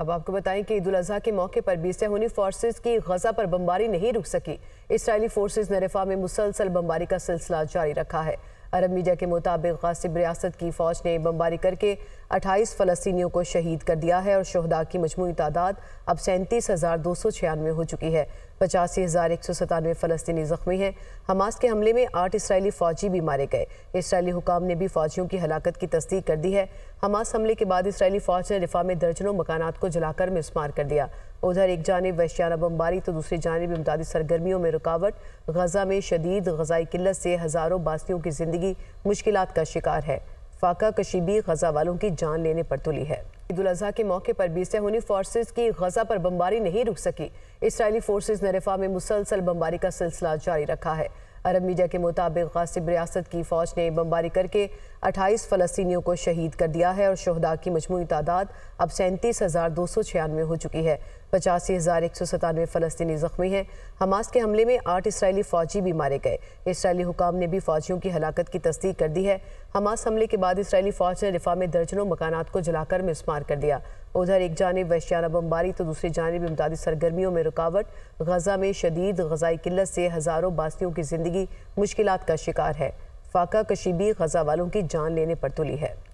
अब आपको बताएं कि ईद उल अजहा के मौके पर भी होनी फोर्सेज की गजा पर बमबारी नहीं रुक सकी इसराइली फोर्सेज ने रफा में मुसलसल बमबारी का सिलसिला जारी रखा है अरब मीडिया के मुताबिक गासिब रियासत की फ़ौज ने बमबारी करके 28 फ़लस्तियों को शहीद कर दिया है और शहदा की मजमू तादाद अब सैंतीस हज़ार दो सौ छियानवे हो चुकी है पचासी हज़ार एक सौ सतानवे फ़लस्तनी ज़ख्मी हैं हमास के हमले में आठ इसराइली फ़ौजी भी मारे गए इसराइली हुकाम ने भी फ़ौजियों की हलाकत की तस्दीक कर दी है हमास हमले के बाद इसराइली फ़ौज ने रिफा में दर्जनों मकान को जलाकर मिसमार कर दिया उधर एक जानब वैश्याना बमबारी तो दूसरी जानब इमदादी सरगर्मियों में रुकावट गजा में शदीद गजाई किल्लत से हज़ारों बास्तियों की ज़िंदगी मुश्किल का शिकार है फाका कशीबी गजा वालों की जान लेने पर तुली है ईद अजह के मौके पर भी सहूनी फोर्सेज की गजा पर बमबारी नहीं रुक सकी इसराइली फोर्सेज ने रिफा में मुसलसल बमबारी का सिलसिला जारी रखा है अरब मीडिया के मुताबिक गासिब रियासत की फ़ौज ने बमबारी करके 28 फ़लस्तियों को शहीद कर दिया है और शहदा की मजमू तादाद अब सैंतीस हज़ार दो सौ छियानवे हो चुकी है पचासी हज़ार एक सौ सतानवे फ़लस्तनी ज़ख्मी हैं हमास के हमले में आठ इसराइली फ़ौजी भी मारे गए इसराइली हुकाम ने भी फ़ौजियों की हलाकत की तस्दीक कर दी है हमास हमले के बाद इसराइली फ़ौज ने रिफा में दर्जनों मकान को जलाकर मिसमार कर दिया उधर एक जानब वैश्याना बमबारी तो दूसरी जानब इमदादी सरगर्मियों में रुकावट गजा में शदीद गजाई किल्लत से हज़ारों बासियों की ज़िंदगी मुश्किल का शिकार है फाका कशीबी गजा वालों की जान लेने पर तुली है